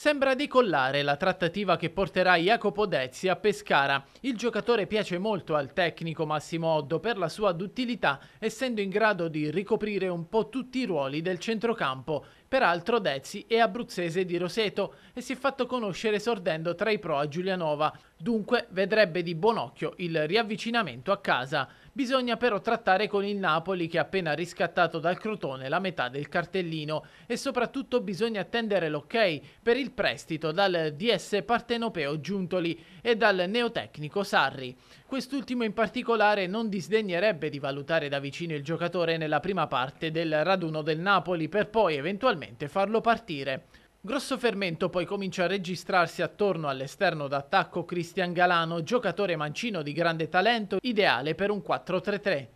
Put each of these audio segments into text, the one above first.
Sembra decollare la trattativa che porterà Jacopo Dezzi a Pescara. Il giocatore piace molto al tecnico Massimo Oddo per la sua duttilità, essendo in grado di ricoprire un po' tutti i ruoli del centrocampo. Peraltro Dezzi è abruzzese di Roseto e si è fatto conoscere sordendo tra i pro a Giulianova, dunque vedrebbe di buon occhio il riavvicinamento a casa. Bisogna però trattare con il Napoli che ha appena riscattato dal Crotone la metà del cartellino e soprattutto bisogna attendere l'ok per il prestito dal DS partenopeo Giuntoli e dal neotecnico Sarri. Quest'ultimo in particolare non disdegnerebbe di valutare da vicino il giocatore nella prima parte del raduno del Napoli per poi eventualmente farlo partire. Grosso fermento poi comincia a registrarsi attorno all'esterno d'attacco Cristian Galano, giocatore mancino di grande talento, ideale per un 4-3-3.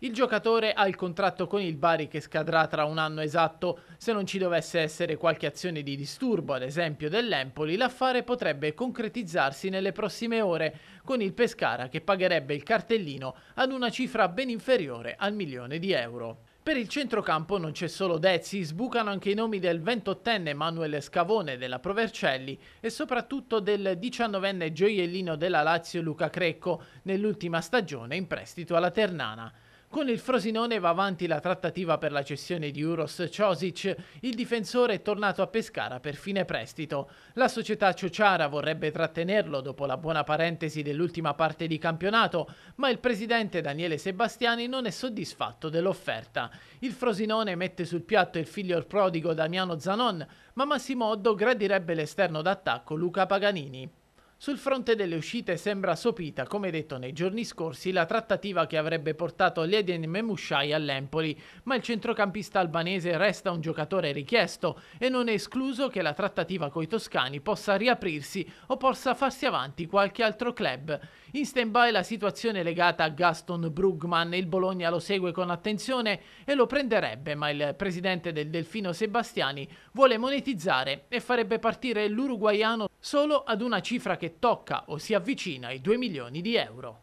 Il giocatore ha il contratto con il Bari che scadrà tra un anno esatto. Se non ci dovesse essere qualche azione di disturbo, ad esempio dell'Empoli, l'affare potrebbe concretizzarsi nelle prossime ore, con il Pescara che pagherebbe il cartellino ad una cifra ben inferiore al milione di euro. Per il centrocampo non c'è solo Dezzi, sbucano anche i nomi del 28enne Manuel Scavone della Provercelli e soprattutto del 19enne gioiellino della Lazio Luca Crecco, nell'ultima stagione in prestito alla Ternana. Con il Frosinone va avanti la trattativa per la cessione di Uros Ciosic. Il difensore è tornato a Pescara per fine prestito. La società Ciociara vorrebbe trattenerlo dopo la buona parentesi dell'ultima parte di campionato, ma il presidente Daniele Sebastiani non è soddisfatto dell'offerta. Il Frosinone mette sul piatto il figlio prodigo Damiano Zanon, ma Massimo Oddo gradirebbe l'esterno d'attacco Luca Paganini. Sul fronte delle uscite sembra sopita, come detto nei giorni scorsi, la trattativa che avrebbe portato Ledin Memushai all'Empoli, ma il centrocampista albanese resta un giocatore richiesto e non è escluso che la trattativa coi toscani possa riaprirsi o possa farsi avanti qualche altro club. In stand-by la situazione legata a Gaston Brugman, il Bologna lo segue con attenzione e lo prenderebbe, ma il presidente del Delfino Sebastiani vuole monetizzare e farebbe partire l'uruguaiano solo ad una cifra che tocca o si avvicina ai 2 milioni di euro.